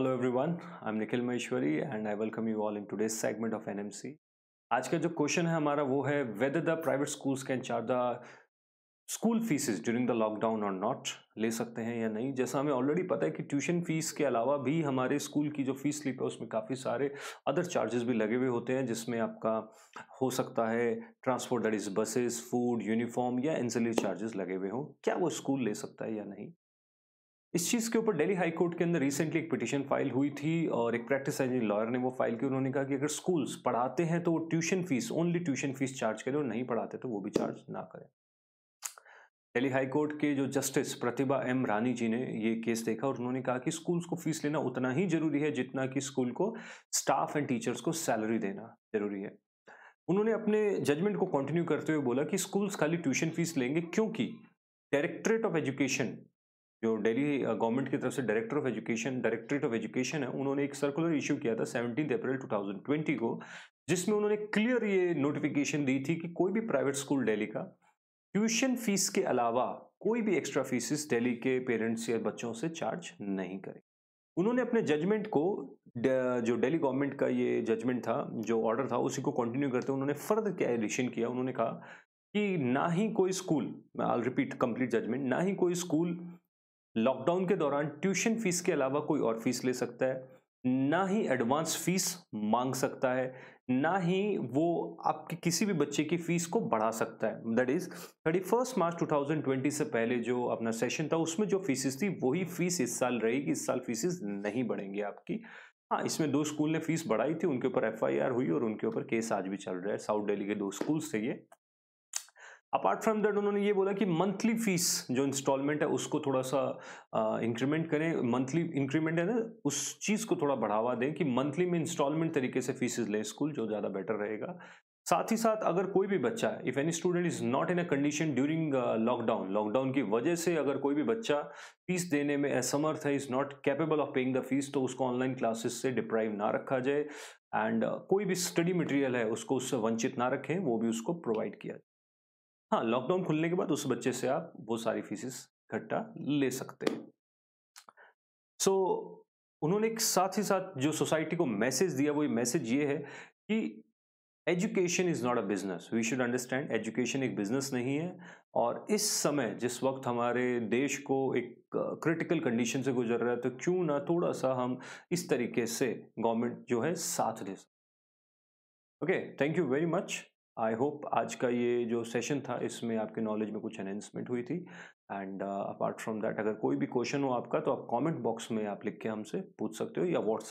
hello everyone I am Nikhil Maheshwari and I welcome you all in today's segment of N M C जो question है हमारा वो है whether the private schools can charge the school fees during the lockdown और not ले सकते हैं या नहीं जैसा हमें ऑलरेडी पता है कि ट्यूशन फीस के अलावा भी हमारे स्कूल की जो फीस स्लिप है उसमें काफ़ी सारे अदर चार्जेस भी लगे हुए होते हैं जिसमें आपका हो सकता है transport that is buses food uniform या इंसली चार्जेस लगे हुए हों क्या वो स्कूल ले सकता है या नहीं इस चीज़ के ऊपर दिल्ली हाई कोर्ट के अंदर रिसेंटली एक पिटिशन फाइल हुई थी और एक प्रैक्टिस इंजीनियर लॉयर ने वो फाइल की उन्होंने कहा कि अगर स्कूल्स पढ़ाते हैं तो वो tuition fee only tuition fee charge करें और नहीं पढ़ाते तो वो भी चार्ज ना करें दिल्ली हाई कोर्ट के जो जस्टिस प्रतिभा एम रानी जी ने ये केस देखा और उन्होंने कहा कि स्कूल्स को फीस लेना उतना ही जरूरी है जितना कि स्कूल को स्टाफ एंड टीचर्स को सैलरी देना जरूरी है उन्होंने अपने जजमेंट को कंटिन्यू करते हुए बोला कि स्कूल्स खाली ट्यूशन फीस लेंगे क्योंकि डायरेक्टरेट ऑफ एजुकेशन जो डेली गवर्नमेंट की तरफ से director of education directorate of education है उन्होंने एक सर्कुलर इशू किया था सेवनटीन अप्रैल 2020 को जिसमें उन्होंने क्लियर ये नोटिफिकेशन दी थी कि कोई भी प्राइवेट स्कूल डेली का ट्यूशन फीस के अलावा कोई भी एक्स्ट्रा फीसिस डेली के पेरेंट्स या बच्चों से चार्ज नहीं करें उन्होंने अपने जजमेंट को जो डेली गवर्नमेंट का ये जजमेंट था जो ऑर्डर था उसी को कंटिन्यू करते उन्होंने फर्दर क्या एडिशन किया उन्होंने कहा कि ना ही कोई school I repeat complete judgement ना ही कोई स्कूल लॉकडाउन के दौरान ट्यूशन फीस के अलावा कोई और फीस ले सकता है ना ही एडवांस फीस मांग सकता है ना ही वो आपके किसी भी बच्चे की फीस को बढ़ा सकता है that is thirty first March 2020 से पहले जो अपना सेशन था उसमें जो फीसिस थी वही फीस इस साल रहेगी इस साल फीसिस नहीं बढ़ेंगी आपकी हाँ इसमें दो स्कूल ने फीस बढ़ाई थी उनके ऊपर एफ हुई और उनके ऊपर केस आज भी चल रहा है साउथ डेली के दो स्कूल्स थे ये अपार्ट फ्रॉम दैट उन्होंने ये बोला कि मंथली फीस जो इंस्टॉलमेंट है उसको थोड़ा सा इंक्रीमेंट करें मंथली इंक्रीमेंट है ना उस चीज़ को थोड़ा बढ़ावा दें कि मंथली में इंस्टॉलमेंट तरीके से फीसेज लें स्कूल जो ज़्यादा बेटर रहेगा साथ ही साथ अगर कोई भी बच्चा if any student is not in a condition during lockdown lockdown की वजह से अगर कोई भी बच्चा फीस देने में असमर्थ है is not capable of paying the fee तो उसको ऑनलाइन क्लासेस से डिप्राइव ना रखा जाए एंड uh, कोई भी स्टडी मटेरियल है उसको उससे वंचित ना रखें वो भी उसको प्रोवाइड किया जाए हाँ लॉकडाउन खुलने के बाद उस बच्चे से आप वो सारी फीसिस इकट्ठा ले सकते हैं सो so, उन्होंने साथ ही साथ जो सोसाइटी को मैसेज दिया वो मैसेज ये है कि education is not a business we should understand education एक बिजनेस नहीं है और इस समय जिस वक्त हमारे देश को एक क्रिटिकल कंडीशन से गुजर रहा है तो क्यों ना थोड़ा सा हम इस तरीके से गवर्नमेंट जो है साथ दे सकते okay thank you very much I hope आज का ये जो सेशन था इसमें आपके नॉलेज में कुछ अनाउंसमेंट हुई थी एंड अपार्ट फ्रॉम दैट अगर कोई भी क्वेश्चन हो आपका तो आप कमेंट बॉक्स में आप लिख के हमसे पूछ सकते हो या व्हाट्सएप